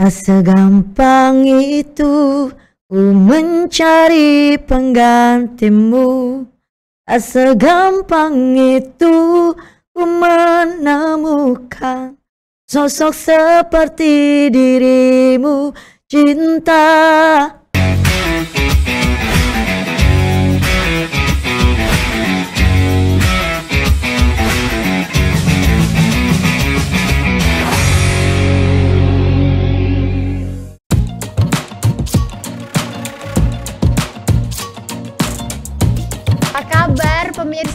Tak segampang itu ku mencari penggantimu Tak segampang itu ku menemukan Sosok seperti dirimu cinta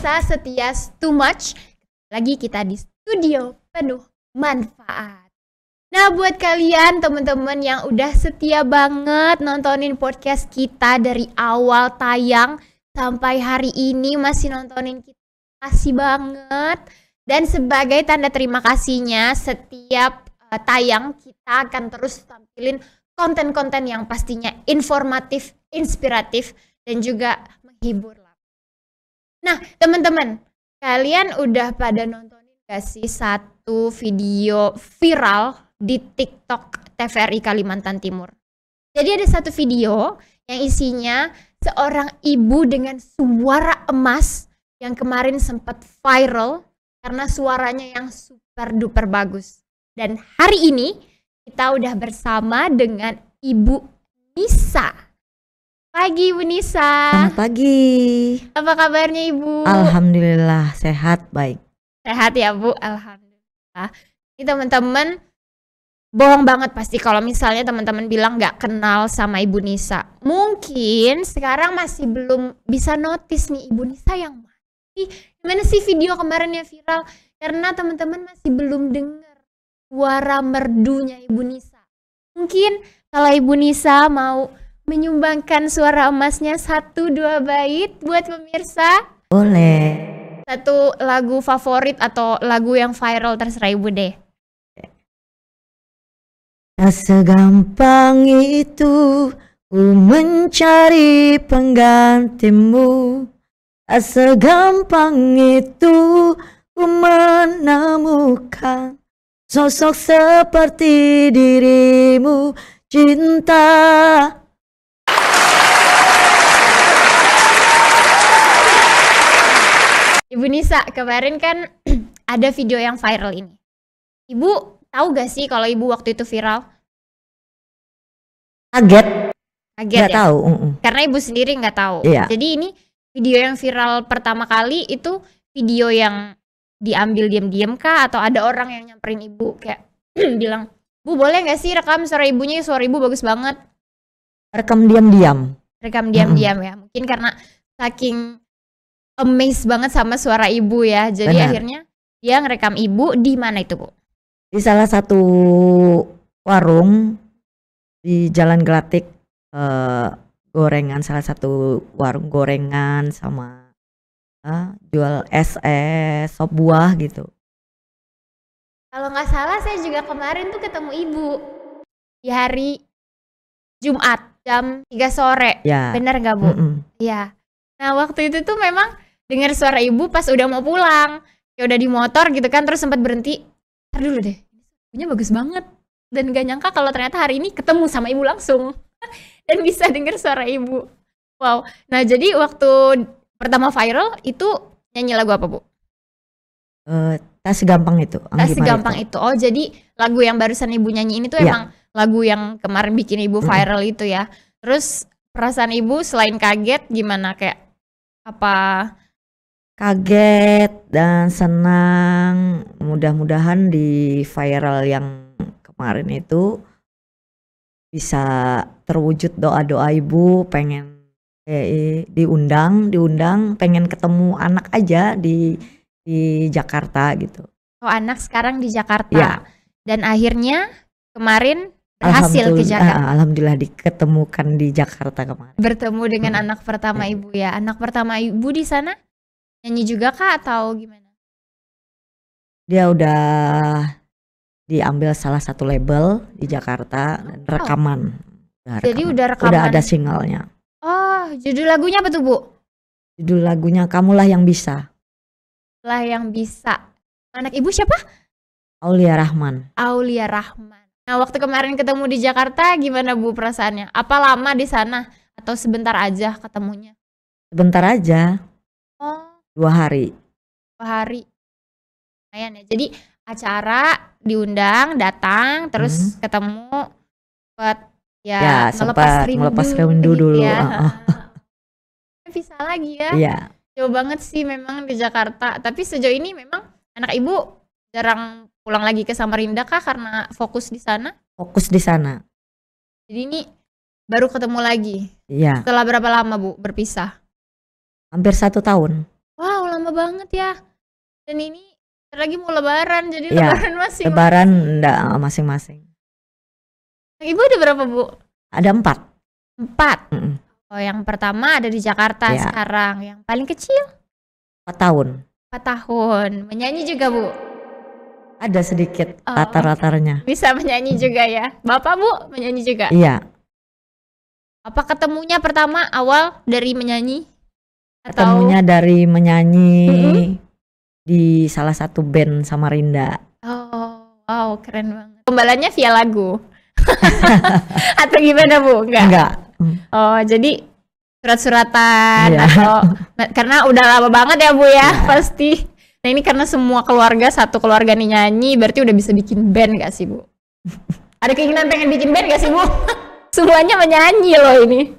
biasa setia too much. Lagi kita di studio penuh manfaat. Nah, buat kalian teman-teman yang udah setia banget nontonin podcast kita dari awal tayang sampai hari ini masih nontonin kita. Kasih banget. Dan sebagai tanda terima kasihnya, setiap uh, tayang kita akan terus tampilin konten-konten yang pastinya informatif, inspiratif, dan juga menghibur Nah, teman-teman, kalian udah pada nontonin gak sih satu video viral di TikTok TVRI Kalimantan Timur? Jadi ada satu video yang isinya seorang ibu dengan suara emas yang kemarin sempat viral karena suaranya yang super duper bagus. Dan hari ini kita udah bersama dengan Ibu Nisa Pagi Bu Nisa. Selamat pagi. Apa kabarnya Ibu? Alhamdulillah sehat baik. Sehat ya Bu, alhamdulillah. Ini teman-teman bohong banget pasti kalau misalnya teman-teman bilang nggak kenal sama Ibu Nisa. Mungkin sekarang masih belum bisa notice nih Ibu Nisa yang mati. Gimana sih video kemarin ya viral? Karena teman-teman masih belum dengar suara merdunya Ibu Nisa. Mungkin kalau Ibu Nisa mau menyumbangkan suara emasnya satu dua bait buat pemirsa? Boleh. Satu lagu favorit atau lagu yang viral terserah ibu deh. Tak segampang itu ku mencari penggantimu. Tak segampang itu ku menemukan sosok seperti dirimu cinta Ibu Nisa, kemarin kan ada video yang viral ini. Ibu tahu gak sih kalau ibu waktu itu viral? Kaget. Kaget gak ya? tahu. Karena ibu sendiri nggak tahu. Iya. Jadi ini video yang viral pertama kali itu video yang diambil diam-diam kah atau ada orang yang nyamperin ibu kayak bilang, "Bu, boleh nggak sih rekam suara ibunya? Suara ibu bagus banget." Rekam diam-diam. Rekam diam-diam mm -hmm. ya. Mungkin karena saking amazed banget sama suara ibu ya. Jadi Benar. akhirnya dia ngerekam ibu di mana itu, Bu? Di salah satu warung di Jalan Gelatik uh, gorengan salah satu warung gorengan sama uh, jual es es eh, sop buah gitu. Kalau nggak salah saya juga kemarin tuh ketemu ibu di hari Jumat jam 3 sore. Ya. Benar nggak Bu? Mm -mm. Nah, waktu itu tuh memang dengar suara ibu pas udah mau pulang ya udah di motor gitu kan terus sempat berhenti ntar dulu deh punya bagus banget dan gak nyangka kalau ternyata hari ini ketemu sama ibu langsung dan bisa dengar suara ibu wow nah jadi waktu pertama viral itu nyanyi lagu apa bu? Uh, tas gampang itu tas gampang itu. itu oh jadi lagu yang barusan ibu nyanyi ini tuh yeah. emang lagu yang kemarin bikin ibu viral mm. itu ya terus perasaan ibu selain kaget gimana kayak apa kaget dan senang. Mudah-mudahan di viral yang kemarin itu bisa terwujud doa-doa ibu pengen eh, diundang, diundang pengen ketemu anak aja di di Jakarta gitu. Oh, anak sekarang di Jakarta. Ya. Dan akhirnya kemarin berhasil ke Jakarta. Eh, alhamdulillah diketemukan di Jakarta kemarin. Bertemu dengan hmm. anak pertama ibu ya. Anak pertama ibu di sana Nyanyi juga kak atau gimana? Dia udah diambil salah satu label di hmm. Jakarta dan oh. rekaman. Udah rekaman. Jadi udah rekaman. Udah ada singlenya. Oh, judul lagunya apa tuh, Bu? Judul lagunya Kamulah yang Bisa. Lah yang bisa. Anak ibu siapa? Aulia Rahman. Aulia Rahman. Nah, waktu kemarin ketemu di Jakarta gimana Bu perasaannya? Apa lama di sana atau sebentar aja ketemunya? Sebentar aja. Dua hari. Dua hari. Lumayan ya. Jadi acara diundang, datang, terus hmm. ketemu buat ya, ya melepas rindu, melepas rindu gitu dulu. Ya. Bisa lagi ya. ya Jauh banget sih memang di Jakarta. Tapi sejauh ini memang anak ibu jarang pulang lagi ke Samarinda kah karena fokus di sana? Fokus di sana. Jadi ini baru ketemu lagi. ya Setelah berapa lama bu berpisah? Hampir satu tahun lama banget ya dan ini lagi mau lebaran jadi ya, lebaran masih lebaran enggak eh, masing-masing ibu ada berapa bu ada empat empat mm oh yang pertama ada di Jakarta ya. sekarang yang paling kecil empat tahun empat tahun menyanyi juga bu ada sedikit oh, latar-latarnya bisa menyanyi juga ya bapak bu menyanyi juga iya apa ketemunya pertama awal dari menyanyi atau... dari menyanyi mm-hmm. di salah satu band Samarinda oh wow keren banget pembalanya via lagu atau gimana bu enggak enggak oh jadi surat-suratan yeah. atau karena udah lama banget ya bu ya yeah. pasti nah ini karena semua keluarga satu keluarga nih nyanyi berarti udah bisa bikin band gak sih bu ada keinginan pengen bikin band gak sih bu semuanya menyanyi loh ini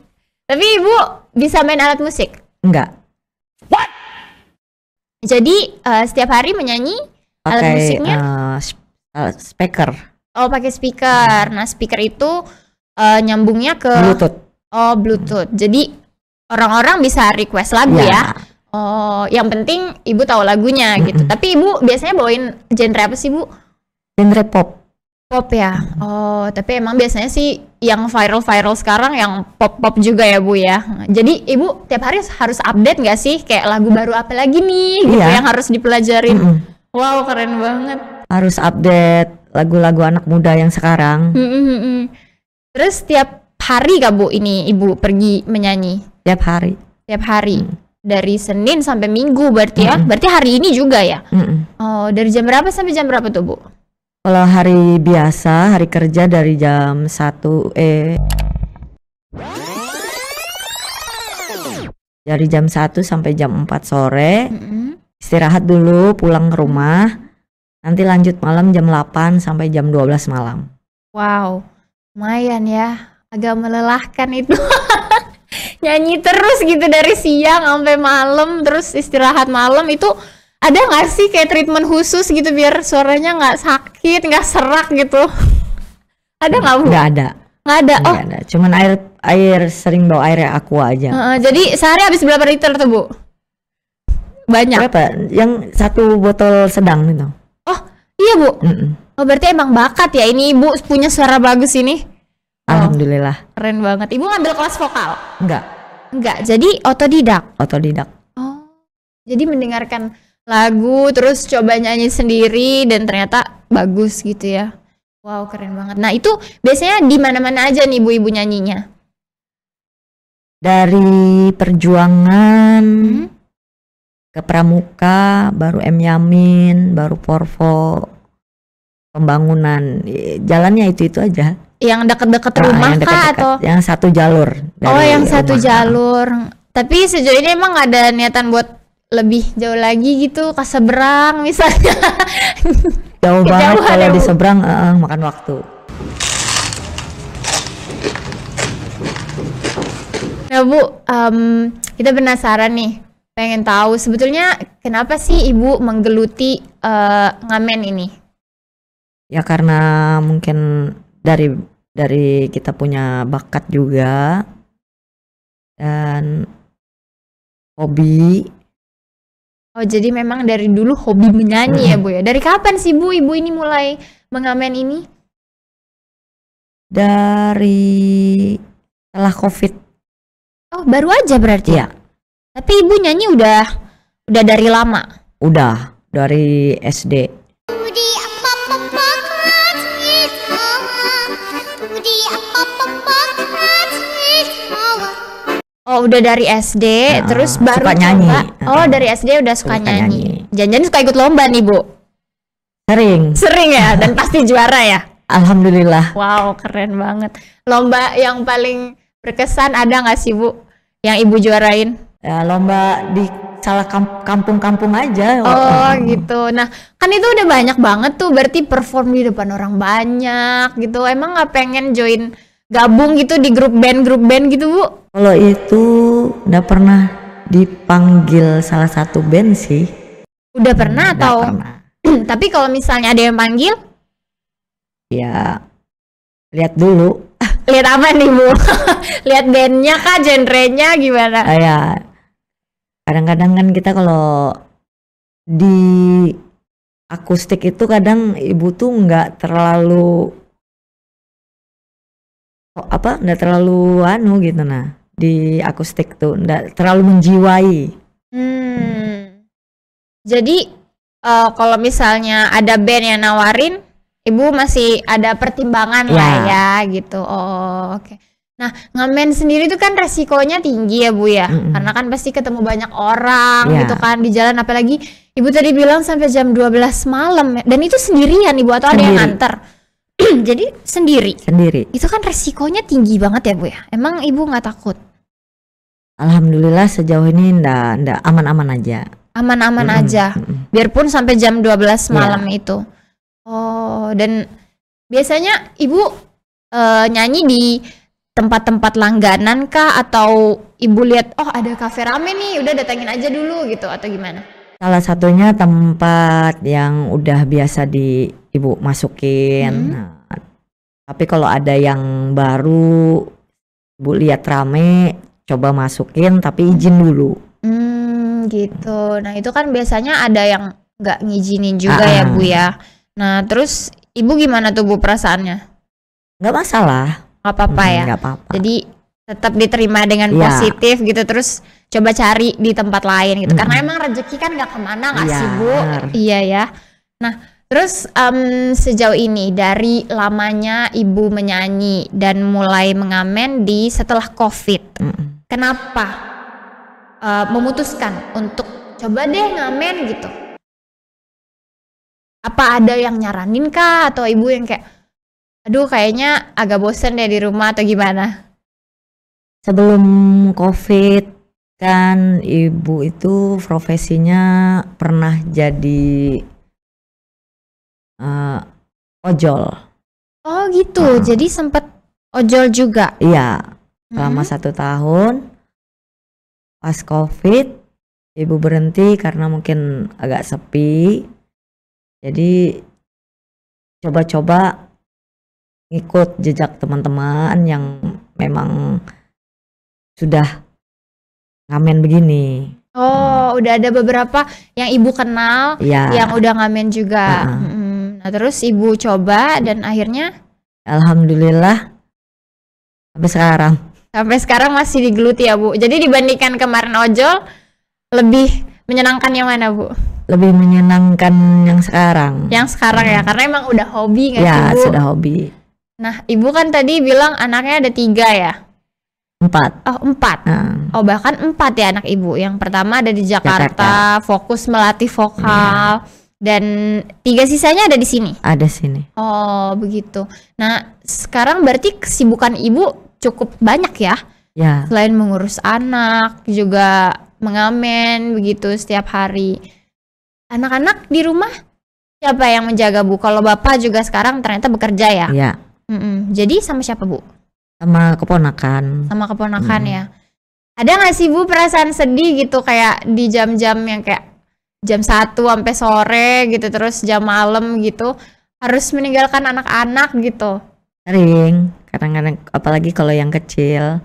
tapi ibu bisa main alat musik enggak jadi uh, setiap hari menyanyi okay, alat musiknya uh, speaker. Oh, pakai speaker. Nah, speaker itu uh, nyambungnya ke Bluetooth. Oh, Bluetooth. Jadi orang-orang bisa request lagu yeah. ya. Oh, yang penting ibu tahu lagunya mm -hmm. gitu. Tapi ibu biasanya bawain genre apa sih, Bu? Genre pop. Pop ya. Oh, tapi emang biasanya sih yang viral-viral sekarang yang pop-pop juga ya Bu ya. Jadi Ibu tiap hari harus update nggak sih kayak lagu baru apa lagi nih gitu yeah. yang harus dipelajarin. Mm -mm. Wow, keren banget. Harus update lagu-lagu anak muda yang sekarang. Mm -mm. Terus tiap hari gak Bu ini Ibu pergi menyanyi? Tiap hari. Tiap hari. Mm. Dari Senin sampai Minggu berarti mm -mm. ya. Berarti hari ini juga ya. Mm -mm. Oh, dari jam berapa sampai jam berapa tuh Bu? Kalau hari biasa, hari kerja dari jam 1 eh dari jam 1 sampai jam 4 sore. Mm -hmm. Istirahat dulu, pulang ke rumah. Nanti lanjut malam jam 8 sampai jam 12 malam. Wow. Lumayan ya. Agak melelahkan itu. Nyanyi terus gitu dari siang sampai malam, terus istirahat malam itu ada nggak sih kayak treatment khusus gitu biar suaranya nggak sakit nggak serak gitu ada nggak bu nggak ada nggak ada oh ada. cuman air air sering bawa air ya, aqua aja uh, jadi sehari habis berapa liter tuh bu banyak berapa yang satu botol sedang gitu oh iya bu mm -mm. oh berarti emang bakat ya ini ibu punya suara bagus ini oh, alhamdulillah oh, keren banget ibu ngambil kelas vokal Nggak. Nggak. jadi otodidak otodidak oh jadi mendengarkan lagu terus coba nyanyi sendiri dan ternyata bagus gitu ya wow keren banget nah itu biasanya di mana mana aja nih ibu ibu nyanyinya dari perjuangan hmm? ke pramuka baru M Yamin baru Porvo pembangunan jalannya itu itu aja yang dekat-dekat nah, rumah yang deket -deket, kah atau yang satu jalur oh yang satu jalur tapi sejauh ini emang ada niatan buat lebih jauh lagi gitu ke seberang misalnya jauh banget kalau ya, di seberang uh, makan waktu nah bu um, kita penasaran nih pengen tahu sebetulnya kenapa sih ibu menggeluti uh, ngamen ini ya karena mungkin dari dari kita punya bakat juga dan hobi Oh jadi memang dari dulu hobi menyanyi ya Bu ya. Dari kapan sih Bu Ibu ini mulai mengamen ini? Dari setelah Covid. Oh baru aja berarti? ya. Tapi Ibu nyanyi udah udah dari lama? Udah dari SD. Oh udah dari SD, nah, terus baru suka nyanyi. Coba. Ah, oh ah. dari SD udah suka, suka nyanyi. nyanyi. Jangan-jangan suka ikut lomba nih bu? Sering. Sering ya, dan pasti juara ya. Alhamdulillah. Wow keren banget. Lomba yang paling berkesan ada nggak sih bu? Yang ibu juarain? Ya, lomba di salah kampung-kampung aja. Oh gitu. Nah kan itu udah banyak banget tuh, berarti perform di depan orang banyak gitu. Emang nggak pengen join? gabung gitu di grup band grup band gitu bu kalau itu udah pernah dipanggil salah satu band sih udah pernah udah atau pernah. tapi kalau misalnya ada yang panggil ya lihat dulu lihat apa nih bu lihat bandnya kah genrenya gimana ah, ya kadang-kadang kan kita kalau di akustik itu kadang ibu tuh nggak terlalu oh, apa nggak terlalu anu gitu nah di akustik tuh nggak terlalu menjiwai. Hmm. Jadi uh, kalau misalnya ada band yang nawarin, ibu masih ada pertimbangan yeah. lah ya. ya gitu. Oh oke. Okay. Nah ngamen sendiri itu kan resikonya tinggi ya bu ya, mm-hmm. karena kan pasti ketemu banyak orang yeah. gitu kan di jalan. Apalagi ibu tadi bilang sampai jam 12 malam dan itu sendirian ibu atau Sendiri. ada yang nganter? jadi sendiri sendiri itu kan resikonya tinggi banget ya bu ya emang ibu nggak takut alhamdulillah sejauh ini ndak ndak aman-aman aja aman-aman mm-hmm. aja biarpun sampai jam 12 iya. malam yeah. itu oh dan biasanya ibu uh, nyanyi di tempat-tempat langganan kah atau ibu lihat oh ada kafe rame nih udah datengin aja dulu gitu atau gimana salah satunya tempat yang udah biasa di ibu masukin hmm. Nah, tapi kalau ada yang baru Bu lihat rame, coba masukin tapi izin dulu. Hmm, gitu. Nah, itu kan biasanya ada yang nggak ngizinin juga uh-uh. ya, Bu ya. Nah, terus Ibu gimana tuh Bu perasaannya? Nggak masalah. Nggak apa-apa hmm, ya. Nggak apa-apa. Jadi tetap diterima dengan yeah. positif gitu terus coba cari di tempat lain gitu mm -hmm. karena emang rezeki kan nggak kemana nggak yeah. sih bu iya ya nah Terus um, sejauh ini dari lamanya ibu menyanyi dan mulai mengamen di setelah COVID, mm kenapa uh, memutuskan untuk coba deh ngamen gitu? Apa ada yang nyaranin kah atau ibu yang kayak, aduh kayaknya agak bosen deh di rumah atau gimana? Sebelum COVID kan ibu itu profesinya pernah jadi ojol. Oh gitu, nah. jadi sempat ojol juga? Iya, selama hmm. satu tahun. Pas COVID, ibu berhenti karena mungkin agak sepi. Jadi coba-coba ngikut jejak teman-teman yang memang sudah ngamen begini. Oh, hmm. udah ada beberapa yang ibu kenal ya. yang udah ngamen juga. Uh -uh. Hmm Nah, terus ibu coba dan akhirnya alhamdulillah sampai sekarang. Sampai sekarang masih digeluti ya, Bu. Jadi dibandingkan kemarin ojol lebih menyenangkan yang mana, Bu? Lebih menyenangkan yang sekarang. Yang sekarang ya, hmm. ya, karena emang udah hobi kan ya, Bu? Ya, sudah hobi. Nah, Ibu kan tadi bilang anaknya ada tiga ya? Empat. Oh, empat. Hmm. Oh, bahkan empat ya anak Ibu. Yang pertama ada di Jakarta, Jakarta. fokus melatih vokal. Hmm dan tiga sisanya ada di sini. Ada sini. Oh, begitu. Nah, sekarang berarti kesibukan ibu cukup banyak ya? Ya. Selain mengurus anak, juga mengamen begitu setiap hari. Anak-anak di rumah siapa yang menjaga Bu? Kalau Bapak juga sekarang ternyata bekerja ya? Ya. Mm -mm. Jadi sama siapa Bu? Sama keponakan. Sama keponakan mm. ya. Ada nggak sih Bu perasaan sedih gitu kayak di jam-jam yang kayak jam 1 sampai sore gitu terus jam malam gitu harus meninggalkan anak-anak gitu sering kadang-kadang apalagi kalau yang kecil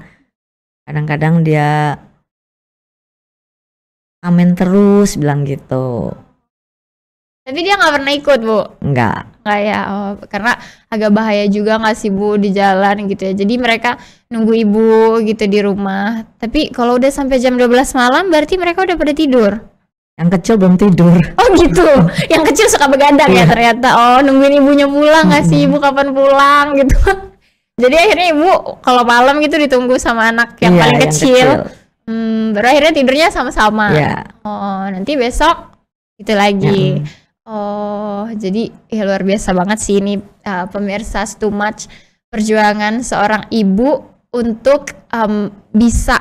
kadang-kadang dia amin terus bilang gitu tapi dia nggak pernah ikut bu nggak nggak ya oh, karena agak bahaya juga nggak sih bu di jalan gitu ya jadi mereka nunggu ibu gitu di rumah tapi kalau udah sampai jam 12 malam berarti mereka udah pada tidur yang kecil belum tidur. Oh gitu. Yang kecil suka begadang yeah. ya iya. ternyata. Oh nungguin ibunya pulang nggak mm -hmm. sih ibu kapan pulang gitu. Jadi akhirnya ibu kalau malam gitu ditunggu sama anak yang yeah, paling kecil. Yang kecil. Hmm, baru akhirnya tidurnya sama-sama. Yeah. Oh nanti besok itu lagi. Yeah. Oh jadi ya luar biasa banget sih ini uh, pemirsa too much perjuangan seorang ibu untuk um, bisa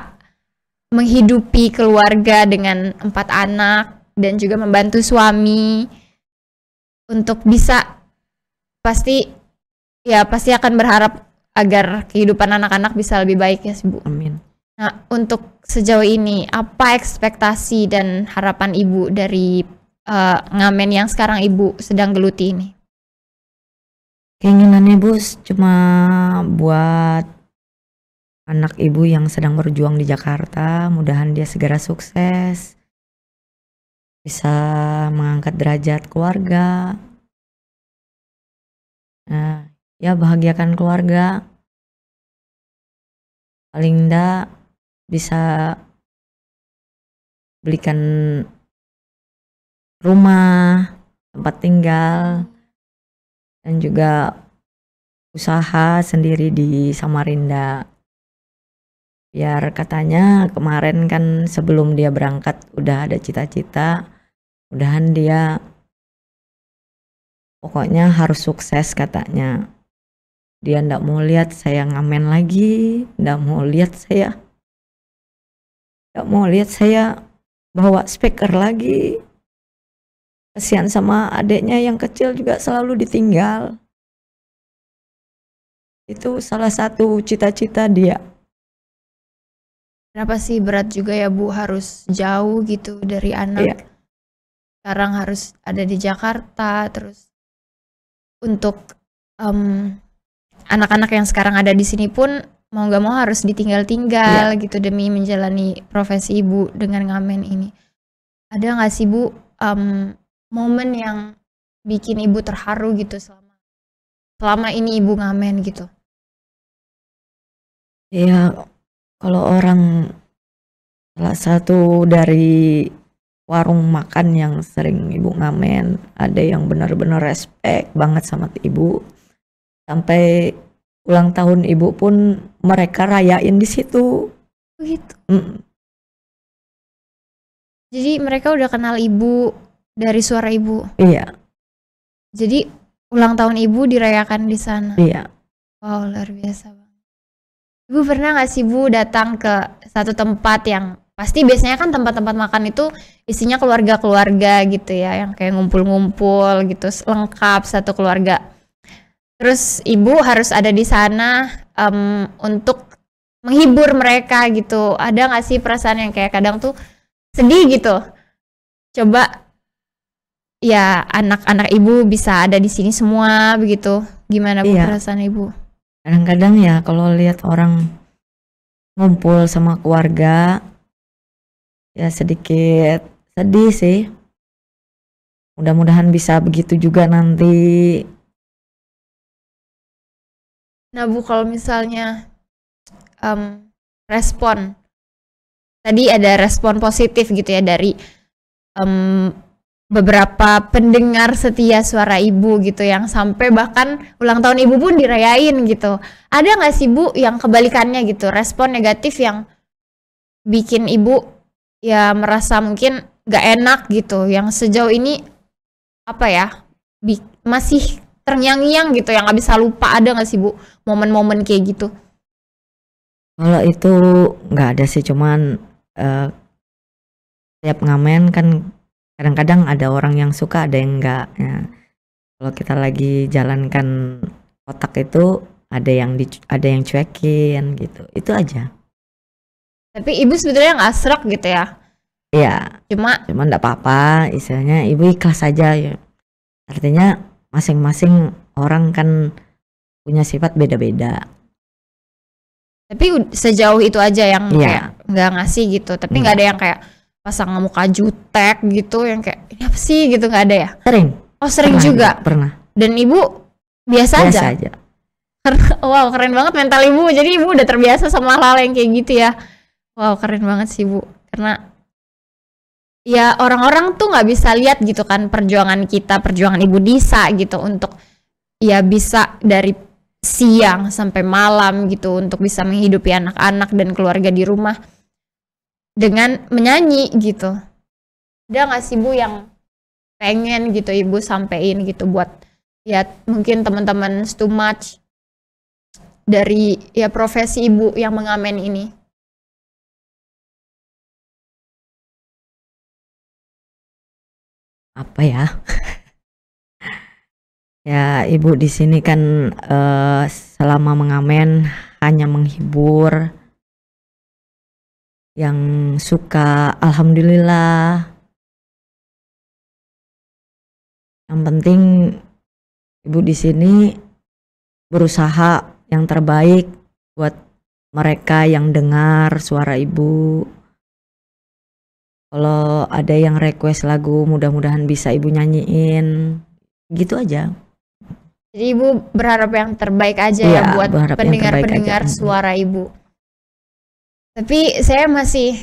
menghidupi keluarga dengan empat anak dan juga membantu suami untuk bisa pasti ya pasti akan berharap agar kehidupan anak-anak bisa lebih baik ya Bu. Amin. Nah, untuk sejauh ini apa ekspektasi dan harapan Ibu dari uh, ngamen yang sekarang Ibu sedang geluti ini? Keinginan Ibu cuma buat anak ibu yang sedang berjuang di Jakarta. Mudahan dia segera sukses, bisa mengangkat derajat keluarga. Nah, ya bahagiakan keluarga. Paling enggak bisa belikan rumah, tempat tinggal, dan juga usaha sendiri di Samarinda biar katanya kemarin kan sebelum dia berangkat udah ada cita-cita mudahan dia pokoknya harus sukses katanya dia ndak mau lihat saya ngamen lagi ndak mau lihat saya ndak mau lihat saya bawa speaker lagi kasihan sama adiknya yang kecil juga selalu ditinggal itu salah satu cita-cita dia kenapa sih berat juga ya Bu harus jauh gitu dari anak. Iya. Sekarang harus ada di Jakarta terus untuk anak anak-anak yang sekarang ada di sini pun mau nggak mau harus ditinggal-tinggal iya. gitu demi menjalani profesi Ibu dengan ngamen ini. Ada nggak sih Bu um, momen yang bikin Ibu terharu gitu selama selama ini Ibu ngamen gitu? Ya, kalau orang salah satu dari warung makan yang sering ibu ngamen ada yang benar-benar respect banget sama ibu sampai ulang tahun ibu pun mereka rayain di situ begitu mm. jadi mereka udah kenal ibu dari suara ibu iya jadi ulang tahun ibu dirayakan di sana iya wow luar biasa Ibu pernah nggak sih Bu datang ke satu tempat yang pasti biasanya kan tempat-tempat makan itu isinya keluarga-keluarga gitu ya, yang kayak ngumpul-ngumpul gitu, lengkap satu keluarga. Terus Ibu harus ada di sana um, untuk menghibur mereka gitu. Ada nggak sih perasaan yang kayak kadang tuh sedih gitu? Coba ya anak-anak Ibu bisa ada di sini semua begitu. Gimana Bu iya. perasaan Ibu? kadang-kadang ya kalau lihat orang ngumpul sama keluarga ya sedikit sedih sih mudah-mudahan bisa begitu juga nanti nah bu kalau misalnya um, respon tadi ada respon positif gitu ya dari um, beberapa pendengar setia suara ibu gitu yang sampai bahkan ulang tahun ibu pun dirayain gitu ada nggak sih bu yang kebalikannya gitu respon negatif yang bikin ibu ya merasa mungkin nggak enak gitu yang sejauh ini apa ya masih terngiang-ngiang gitu yang nggak bisa lupa ada nggak sih bu momen-momen kayak gitu kalau itu nggak ada sih cuman uh, setiap ngamen kan kadang-kadang ada orang yang suka ada yang enggak ya. kalau kita lagi jalankan otak itu ada yang di, ada yang cuekin gitu itu aja tapi ibu sebetulnya nggak serak gitu ya iya cuma cuma nggak apa-apa istilahnya ibu ikhlas saja ya artinya masing-masing orang kan punya sifat beda-beda tapi sejauh itu aja yang ya. kayak nggak ngasih gitu tapi iya. nggak ada yang kayak pasang muka jutek gitu yang kayak ini apa sih gitu nggak ada ya sering oh sering pernah juga pernah dan ibu biasa, biasa aja, aja. wow keren banget mental ibu jadi ibu udah terbiasa sama hal-hal yang kayak gitu ya wow keren banget sih ibu karena ya orang-orang tuh nggak bisa lihat gitu kan perjuangan kita perjuangan ibu Disa gitu untuk ya bisa dari siang sampai malam gitu untuk bisa menghidupi anak-anak dan keluarga di rumah dengan menyanyi gitu ada nggak sih bu yang pengen gitu ibu sampein gitu buat ya mungkin teman-teman too much dari ya profesi ibu yang mengamen ini apa ya ya ibu di sini kan uh, selama mengamen hanya menghibur yang suka alhamdulillah yang penting ibu di sini berusaha yang terbaik buat mereka yang dengar suara ibu kalau ada yang request lagu mudah-mudahan bisa ibu nyanyiin gitu aja jadi ibu berharap yang terbaik aja ya, ya buat pendengar-pendengar pendengar suara ibu tapi saya masih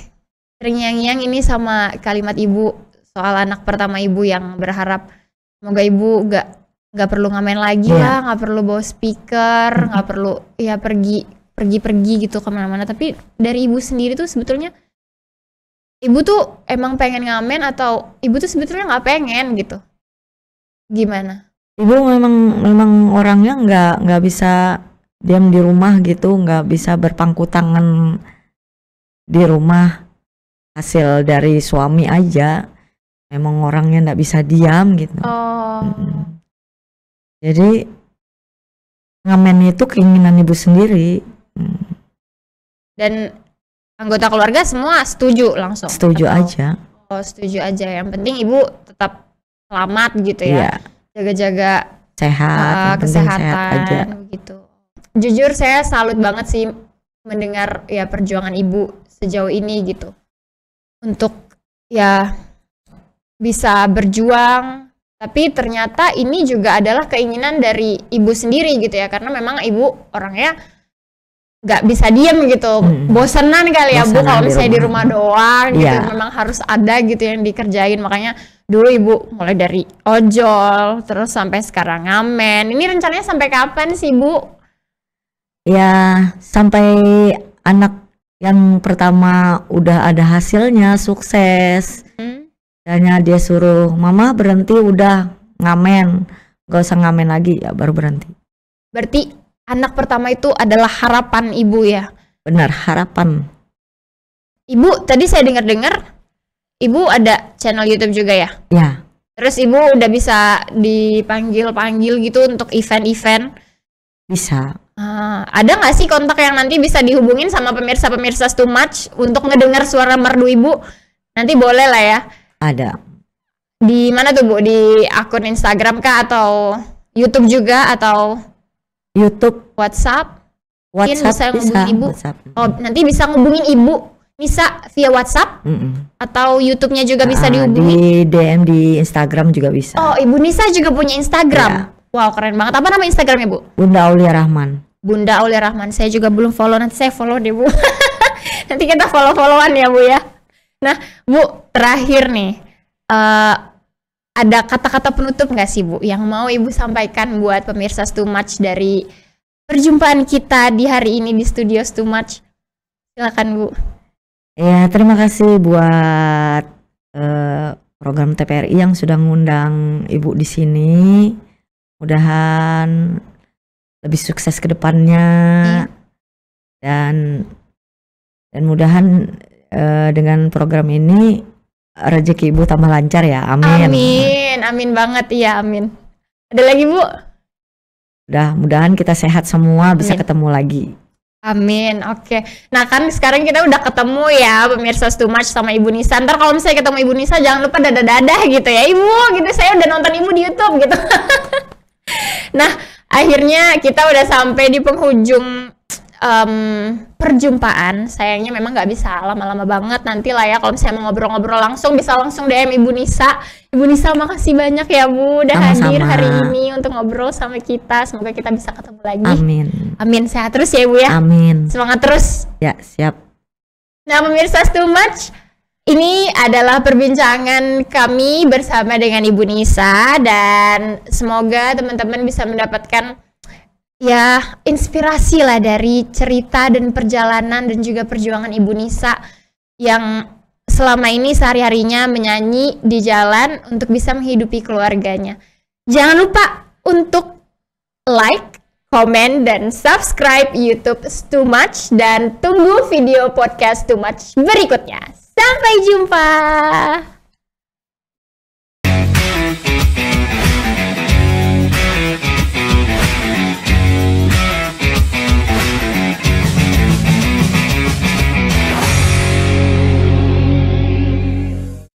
terngiang-ngiang ini sama kalimat ibu soal anak pertama ibu yang berharap semoga ibu gak nggak perlu ngamen lagi yeah. lah nggak perlu bawa speaker hmm. nggak mm -hmm. perlu ya pergi pergi pergi gitu kemana-mana tapi dari ibu sendiri tuh sebetulnya ibu tuh emang pengen ngamen atau ibu tuh sebetulnya nggak pengen gitu gimana ibu memang memang orangnya nggak nggak bisa diam di rumah gitu nggak bisa berpangku tangan di rumah hasil dari suami aja memang orangnya nggak bisa diam gitu oh. jadi ngamen itu keinginan ibu sendiri mm. dan anggota keluarga semua setuju langsung setuju atau, aja oh setuju aja yang penting ibu tetap selamat gitu ya iya. jaga-jaga iya. sehat uh, eh, kesehatan sehat aja. gitu jujur saya salut banget sih mendengar ya perjuangan ibu sejauh ini gitu untuk ya bisa berjuang tapi ternyata ini juga adalah keinginan dari ibu sendiri gitu ya karena memang ibu orangnya nggak bisa diem gitu hmm. bosenan kali ya bosenan bu kalau misalnya di rumah, doang gitu yeah. memang harus ada gitu yang dikerjain makanya dulu ibu mulai dari ojol terus sampai sekarang ngamen ini rencananya sampai kapan sih bu ya sampai anak yang pertama udah ada hasilnya sukses hmm. hanya dia suruh mama berhenti udah ngamen gak usah ngamen lagi ya baru berhenti berarti anak pertama itu adalah harapan ibu ya benar harapan ibu tadi saya dengar-dengar ibu ada channel YouTube juga ya ya terus ibu udah bisa dipanggil-panggil gitu untuk event-event bisa Ah, ada nggak sih kontak yang nanti bisa dihubungin sama pemirsa-pemirsa Too Much untuk ngedengar suara merdu ibu? Nanti boleh lah ya. Ada. Di mana tuh bu? Di akun Instagram kah atau YouTube juga atau? YouTube. WhatsApp. WhatsApp bisa, bisa ibu. WhatsApp. Oh nanti bisa ngubungin ibu. Bisa via WhatsApp mm -mm. atau YouTube-nya juga bisa bisa ah, dihubungi. Di DM di Instagram juga bisa. Oh ibu Nisa juga punya Instagram. yeah. Wow keren banget. Apa nama Instagramnya bu? Bunda Aulia Rahman. Bunda oleh Rahman. Saya juga belum follow, nanti saya follow deh Bu. nanti kita follow-followan ya Bu ya. Nah Bu, terakhir nih, uh, ada kata-kata penutup nggak sih Bu yang mau Ibu sampaikan buat pemirsa Too Much dari perjumpaan kita di hari ini di studio Too Much? Silakan Bu. Ya terima kasih buat uh, program TPRI yang sudah ngundang Ibu di sini. Mudahan lebih sukses ke depannya iya. dan dan mudahan uh, dengan program ini rezeki ibu tambah lancar ya amin amin amin banget iya amin ada lagi bu udah mudahan kita sehat semua amin. bisa ketemu lagi Amin, oke. Okay. Nah kan sekarang kita udah ketemu ya pemirsa Too Much sama Ibu Nisa. Ntar kalau misalnya ketemu Ibu Nisa jangan lupa dadah dadah gitu ya Ibu, gitu saya udah nonton Ibu di YouTube gitu. nah akhirnya kita udah sampai di penghujung um, perjumpaan sayangnya memang nggak bisa lama-lama banget nanti lah ya kalau misalnya mau ngobrol-ngobrol langsung bisa langsung DM Ibu Nisa Ibu Nisa makasih banyak ya Bu udah Sama-sama. hadir hari ini untuk ngobrol sama kita semoga kita bisa ketemu lagi Amin Amin sehat terus ya bu ya Amin semangat terus ya siap Nah pemirsa too much ini adalah perbincangan kami bersama dengan Ibu Nisa dan semoga teman-teman bisa mendapatkan ya inspirasi lah dari cerita dan perjalanan dan juga perjuangan Ibu Nisa yang selama ini sehari-harinya menyanyi di jalan untuk bisa menghidupi keluarganya. Jangan lupa untuk like, komen, dan subscribe YouTube Too Much dan tunggu video podcast Too Much berikutnya. Sampai jumpa.